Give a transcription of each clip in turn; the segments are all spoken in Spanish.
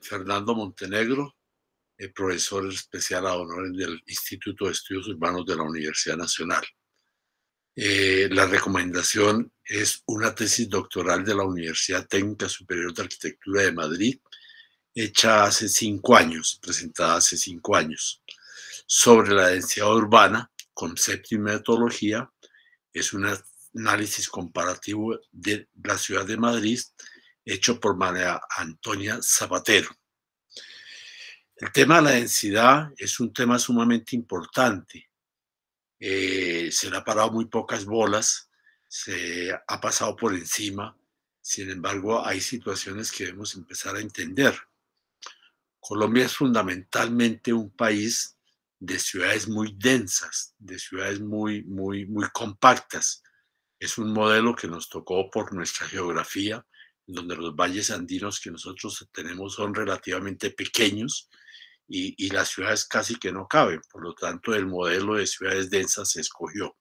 Fernando Montenegro, el eh, profesor especial a honores del Instituto de Estudios Urbanos de la Universidad Nacional. Eh, la recomendación es una tesis doctoral de la Universidad Técnica Superior de Arquitectura de Madrid, hecha hace cinco años, presentada hace cinco años sobre la densidad urbana, concepto y metodología. Es un análisis comparativo de la ciudad de Madrid hecho por María Antonia Zapatero. El tema de la densidad es un tema sumamente importante. Eh, se le ha parado muy pocas bolas, se ha pasado por encima. Sin embargo, hay situaciones que debemos empezar a entender. Colombia es fundamentalmente un país de ciudades muy densas, de ciudades muy, muy, muy compactas. Es un modelo que nos tocó por nuestra geografía, donde los valles andinos que nosotros tenemos son relativamente pequeños y, y las ciudades casi que no caben. Por lo tanto, el modelo de ciudades densas se escogió.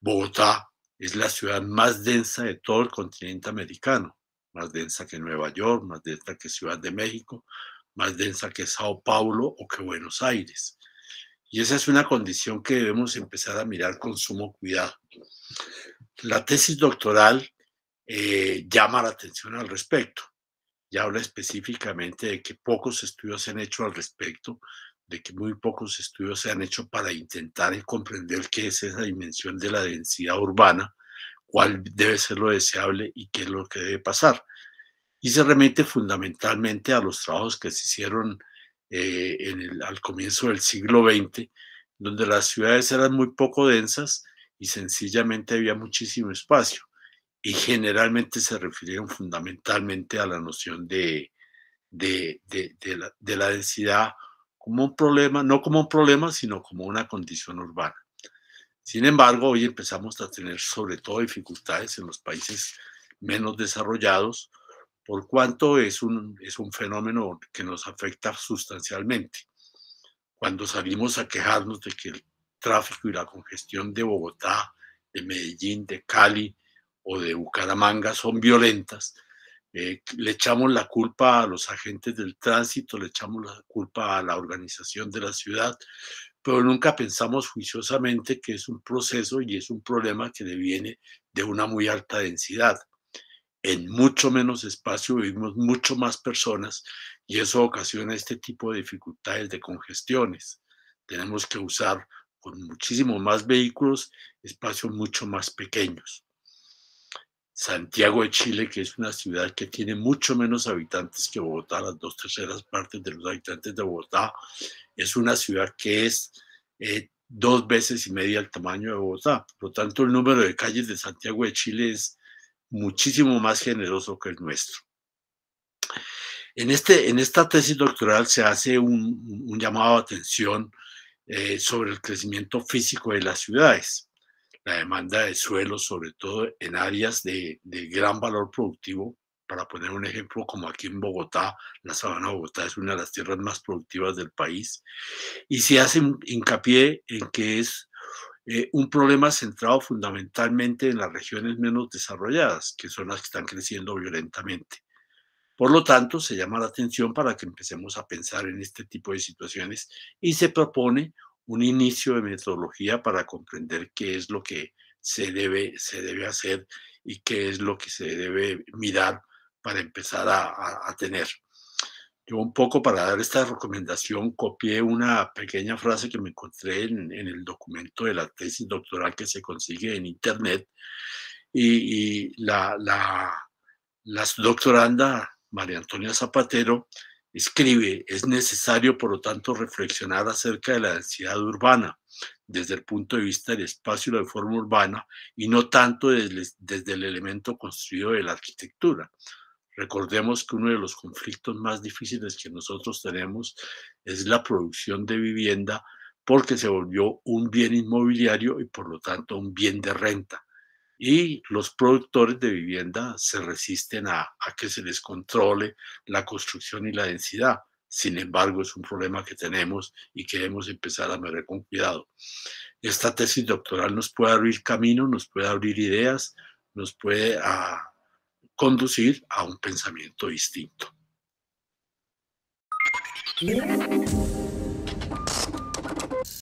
Bogotá es la ciudad más densa de todo el continente americano, más densa que Nueva York, más densa que Ciudad de México, más densa que Sao Paulo o que Buenos Aires. Y esa es una condición que debemos empezar a mirar con sumo cuidado. La tesis doctoral eh, llama la atención al respecto y habla específicamente de que pocos estudios se han hecho al respecto, de que muy pocos estudios se han hecho para intentar comprender qué es esa dimensión de la densidad urbana, cuál debe ser lo deseable y qué es lo que debe pasar. Y se remite fundamentalmente a los trabajos que se hicieron eh, en el, al comienzo del siglo XX, donde las ciudades eran muy poco densas y sencillamente había muchísimo espacio. Y generalmente se refirieron fundamentalmente a la noción de, la, densidad como un problema, no como un problema, sino como una condición urbana. Sin embargo, hoy empezamos a tener sobre todo dificultades en los países menos desarrollados, por cuánto es un, es un fenómeno que nos afecta sustancialmente. Cuando salimos a quejarnos de que el tráfico y la congestión de Bogotá, de Medellín, de Cali o de Bucaramanga son violentas, eh, le echamos la culpa a los agentes del tránsito, le echamos la culpa a la organización de la ciudad, pero nunca pensamos juiciosamente que es un proceso y es un problema que le viene de una muy alta densidad en mucho menos espacio vivimos mucho más personas y eso ocasiona este tipo de dificultades de congestiones. Tenemos que usar con muchísimo más vehículos espacios mucho más pequeños. Santiago de Chile, que es una ciudad que tiene mucho menos habitantes que Bogotá, las dos terceras partes de los habitantes de Bogotá, es una ciudad que es eh, dos veces y media el tamaño de Bogotá. Por lo tanto, el número de calles de Santiago de Chile es muchísimo más generoso que el nuestro. En, este, en esta tesis doctoral se hace un, llamado a atención eh, sobre el crecimiento físico de las ciudades, la demanda de suelo, sobre todo en áreas de, de gran valor productivo. Para poner un ejemplo, como aquí en Bogotá, la sabana de Bogotá es una de las tierras más productivas del país, y se hace hincapié en que es eh, un problema centrado fundamentalmente en las regiones menos desarrolladas, que son las que están creciendo violentamente. Por lo tanto, se llama la atención para que empecemos a pensar en este tipo de situaciones y se propone un inicio de metodología para comprender qué es lo que se debe, se debe hacer y qué es lo que se debe mirar para empezar a tener. Yo un poco para dar esta recomendación copié una pequeña frase que me encontré en, el documento de la tesis doctoral que se consigue en Internet y, la, la, la doctoranda María Antonia Zapatero escribe, es necesario por lo tanto reflexionar acerca de la densidad urbana desde el punto de vista del espacio y la forma urbana y no tanto desde, desde el elemento construido de la arquitectura. Recordemos que uno de los conflictos más difíciles que nosotros tenemos es la producción de vivienda porque se volvió un bien inmobiliario y por lo tanto un bien de renta. Y los productores de vivienda se resisten a, que se les controle la construcción y la densidad. Sin embargo, es un problema que tenemos y que debemos empezar a mover con cuidado. Esta tesis doctoral nos puede abrir camino, nos puede abrir ideas, nos puede ah, conducir a un pensamiento distinto.